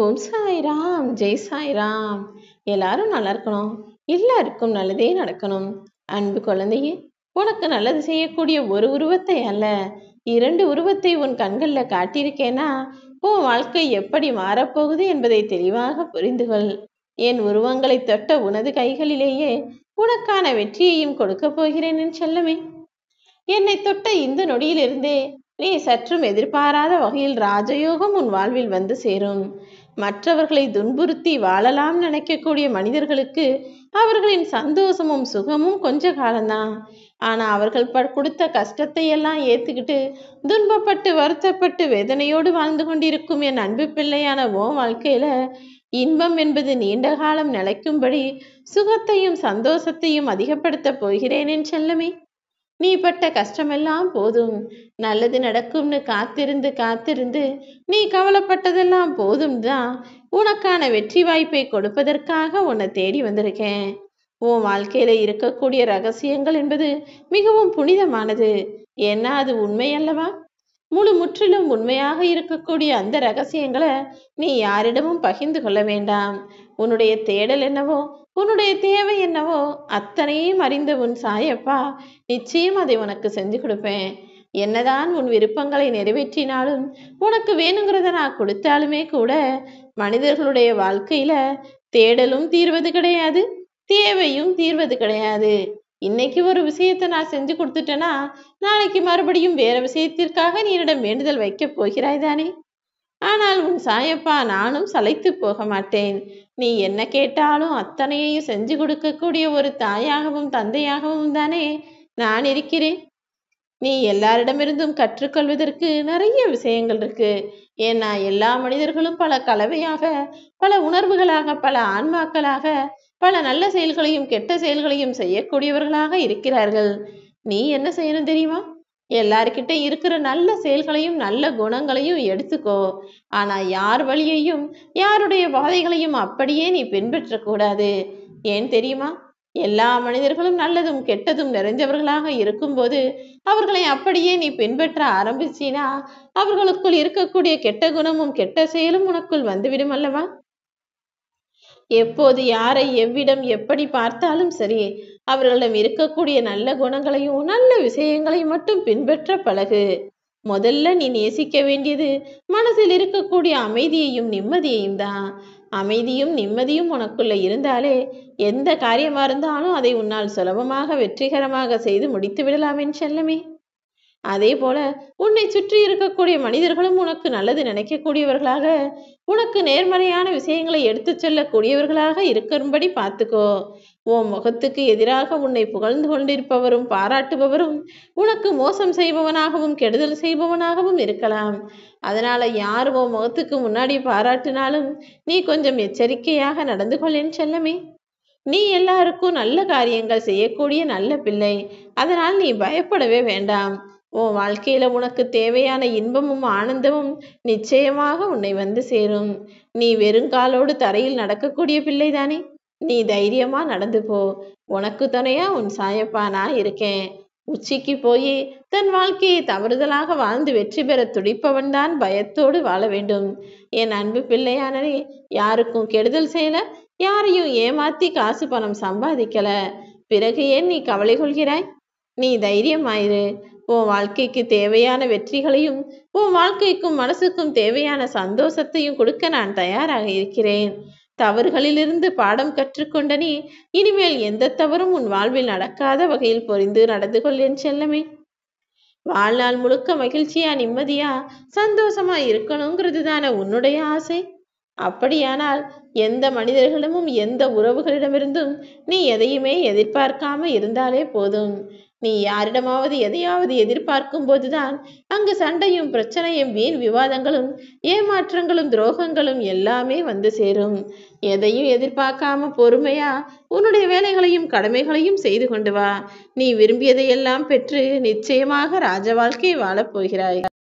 ஓம் சாய்ராம் ஜெய் சாய்ராம் எல்லாரும் நல்லா இருக்கணும் எல்லாருக்கும் நல்லதே நடக்கணும் அன்பு குழந்தையே உனக்கு நல்லது செய்யக்கூடிய ஒரு உருவத்தை அல்ல இரண்டு உருவத்தை உன் கண்களில் காட்டியிருக்கேனா உன் வாழ்க்கை எப்படி மாறப்போகுது என்பதை தெளிவாக புரிந்து கொள் என் உருவங்களை தொட்ட உனது கைகளிலேயே உனக்கான வெற்றியையும் கொடுக்கப் போகிறேன் என் செல்லமே என்னை தொட்ட இந்த நொடியிலிருந்தே நீ சற்றும் எதிர்பாராத வகையில் ராஜயோகம் உன் வாழ்வில் வந்து சேரும் மற்றவர்களை துன்புறுத்தி வாழலாம் நினைக்கக்கூடிய மனிதர்களுக்கு அவர்களின் சந்தோஷமும் சுகமும் கொஞ்ச காலம்தான் ஆனால் அவர்கள் ப கொடுத்த கஷ்டத்தை எல்லாம் ஏற்றுக்கிட்டு துன்பப்பட்டு வருத்தப்பட்டு வேதனையோடு வாழ்ந்து கொண்டிருக்கும் என் அன்பு பிள்ளையான ஓ வாழ்க்கையில் இன்பம் என்பது நீண்ட காலம் நிலைக்கும்படி சுகத்தையும் சந்தோஷத்தையும் அதிகப்படுத்தப் போகிறேன் என் செல்லமே நீ பட்ட கஷ்டமெல்லாம் போதும் நல்லது நடக்கும்னு காத்திருந்து காத்திருந்து நீ கவலைப்பட்டதெல்லாம் போதும் தான் உனக்கான வெற்றி வாய்ப்பை கொடுப்பதற்காக உன்னை தேடி வந்திருக்கேன் உன் வாழ்க்கையில இருக்கக்கூடிய ரகசியங்கள் என்பது மிகவும் புனிதமானது ஏன்னா அது உண்மை அல்லவா முழு முற்றிலும் உண்மையாக இருக்கக்கூடிய அந்த ரகசியங்களை நீ யாரிடமும் பகிர்ந்து கொள்ள வேண்டாம் உன்னுடைய தேடல் என்னவோ உன்னுடைய தேவை என்னவோ அத்தனையும் அறிந்த உன் சாயப்பா நிச்சயம் அதை உனக்கு செஞ்சு கொடுப்பேன் என்னதான் உன் விருப்பங்களை நிறைவேற்றினாலும் உனக்கு வேணுங்கிறத நான் கொடுத்தாலுமே கூட மனிதர்களுடைய வாழ்க்கையில தேடலும் தீர்வது கிடையாது தேவையும் தீர்வது கிடையாது இன்னைக்கு ஒரு விஷயத்தை நான் செஞ்சு கொடுத்துட்டேன்னா நாளைக்கு மறுபடியும் வேற விஷயத்திற்காக நீ என்னிடம் வேண்டுதல் வைக்கப் போகிறாய் தானே ஆனால் உன் சாயப்பா நானும் சளைத்து போக மாட்டேன் நீ என்ன கேட்டாலும் அத்தனையையும் செஞ்சு கொடுக்கக்கூடிய ஒரு தாயாகவும் தந்தையாகவும் தானே நான் இருக்கிறேன் நீ எல்லாரிடமிருந்தும் கற்றுக்கொள்வதற்கு நிறைய விஷயங்கள் இருக்கு ஏன்னா எல்லா மனிதர்களும் பல கலவையாக பல உணர்வுகளாக பல ஆன்மாக்களாக பல நல்ல செயல்களையும் கெட்ட செயல்களையும் செய்யக்கூடியவர்களாக இருக்கிறார்கள் நீ என்ன செய்யணும் தெரியுமா எல்லார்கிட்ட இருக்கிற நல்ல செயல்களையும் நல்ல குணங்களையும் எடுத்துக்கோ ஆனால் யார் வழியையும் யாருடைய பாதைகளையும் அப்படியே நீ பின்பற்றக்கூடாது ஏன் தெரியுமா எல்லா மனிதர்களும் நல்லதும் கெட்டதும் நிறைஞ்சவர்களாக இருக்கும்போது அவர்களை அப்படியே நீ பின்பற்ற ஆரம்பிச்சினா அவர்களுக்குள் இருக்கக்கூடிய கெட்ட குணமும் கெட்ட செயலும் உனக்குள் வந்துவிடும் அல்லவா எப்போது யாரை எவ்விடம் எப்படி பார்த்தாலும் சரி அவர்களிடம் இருக்கக்கூடிய நல்ல குணங்களையும் நல்ல விஷயங்களையும் மட்டும் பின்பற்ற பழகு முதல்ல நீ நேசிக்க வேண்டியது மனசில் இருக்கக்கூடிய அமைதியையும் நிம்மதியையும் தான் அமைதியும் நிம்மதியும் உனக்குள்ள இருந்தாலே எந்த காரியமாக இருந்தாலும் அதை உன்னால் சுலபமாக வெற்றிகரமாக செய்து முடித்து விடலாமே செல்லமே அதே போல உன்னை சுற்றி இருக்கக்கூடிய மனிதர்களும் உனக்கு நல்லது நினைக்கக்கூடியவர்களாக உனக்கு நேர்மறையான விஷயங்களை எடுத்துச் செல்லக்கூடியவர்களாக இருக்கும்படி பார்த்துக்கோ உன் முகத்துக்கு எதிராக உன்னை புகழ்ந்து கொண்டிருப்பவரும் பாராட்டுபவரும் உனக்கு மோசம் செய்பவனாகவும் கெடுதல் செய்பவனாகவும் இருக்கலாம் அதனால யார் உன் முகத்துக்கு முன்னாடி பாராட்டினாலும் நீ கொஞ்சம் எச்சரிக்கையாக நடந்து கொள்ளேன் செல்லமே நீ எல்லாருக்கும் நல்ல காரியங்கள் செய்யக்கூடிய நல்ல பிள்ளை அதனால் நீ பயப்படவே வேண்டாம் உன் வாழ்க்கையில உனக்கு தேவையான இன்பமும் ஆனந்தமும் நிச்சயமாக உன்னை வந்து சேரும் நீ வெறுங்காலோடு தரையில் நடக்கக்கூடிய பிள்ளைதானே நீ தைரியமா நடந்து போ உனக்கு துணையா உன் சாயப்பா நான் இருக்கேன் உச்சிக்கு போய் தன் வாழ்க்கையை தவறுதலாக வாழ்ந்து வெற்றி பெற துடிப்பவன் தான் பயத்தோடு வாழ வேண்டும் என் அன்பு பிள்ளையானே யாருக்கும் கெடுதல் செய்யல யாரையும் ஏமாத்தி காசு பணம் சம்பாதிக்கல பிறகு ஏன் நீ கவலை கொள்கிறாய் நீ தைரியமாயிரு உன் வாழ்க்கைக்கு தேவையான வெற்றிகளையும் உன் வாழ்க்கைக்கும் மனசுக்கும் தேவையான சந்தோஷத்தையும் கொடுக்க நான் தயாராக இருக்கிறேன் தவறுகளிலிருந்து பாடம் கற்றுக்கொண்ட நீ இனிமேல் எந்த தவறும் உன் வாழ்வில் நடக்காத வகையில் பொறிந்து நடந்து கொள் என் செல்லமே வாழ்நாள் முழுக்க மகிழ்ச்சியா நிம்மதியா சந்தோஷமா இருக்கணுங்கிறது தானே உன்னுடைய ஆசை அப்படியானால் எந்த மனிதர்களிடமும் எந்த உறவுகளிடமிருந்தும் நீ எதையுமே எதிர்பார்க்காம இருந்தாலே போதும் நீ யாரிடமாவது எதையாவது எதிர்பார்க்கும் போதுதான் அங்கு சண்டையும் பிரச்சனையும் வீண் விவாதங்களும் ஏமாற்றங்களும் துரோகங்களும் எல்லாமே வந்து சேரும் எதையும் எதிர்பார்க்காம பொறுமையா உன்னுடைய வேலைகளையும் கடமைகளையும் செய்து கொண்டு வா நீ விரும்பியதையெல்லாம் பெற்று நிச்சயமாக ராஜ வாழ்க்கை வாழப்போகிறாய்